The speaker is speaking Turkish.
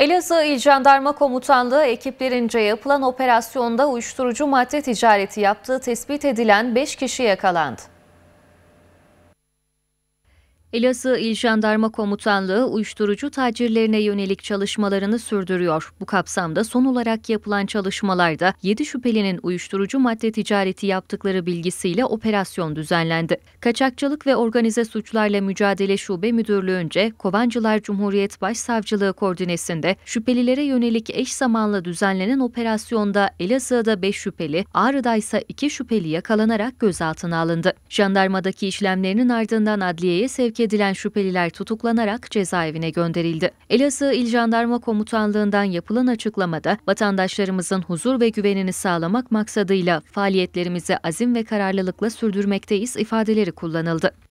Elazığ İl Jandarma Komutanlığı ekiplerince yapılan operasyonda uyuşturucu madde ticareti yaptığı tespit edilen 5 kişi yakalandı. Elazığ İl Jandarma Komutanlığı uyuşturucu tacirlerine yönelik çalışmalarını sürdürüyor. Bu kapsamda son olarak yapılan çalışmalarda 7 şüphelinin uyuşturucu madde ticareti yaptıkları bilgisiyle operasyon düzenlendi. Kaçakçılık ve Organize Suçlarla Mücadele Şube Müdürlüğü'nce Kovancılar Cumhuriyet Başsavcılığı koordinesinde şüphelilere yönelik eş zamanlı düzenlenen operasyonda Elazığ'da 5 şüpheli, Ağrı'da ise 2 şüpheli yakalanarak gözaltına alındı. Jandarmadaki işlemlerinin ardından adliyeye sevk tahrik edilen şüpheliler tutuklanarak cezaevine gönderildi. Elazığ İl Jandarma Komutanlığından yapılan açıklamada vatandaşlarımızın huzur ve güvenini sağlamak maksadıyla faaliyetlerimizi azim ve kararlılıkla sürdürmekteyiz ifadeleri kullanıldı.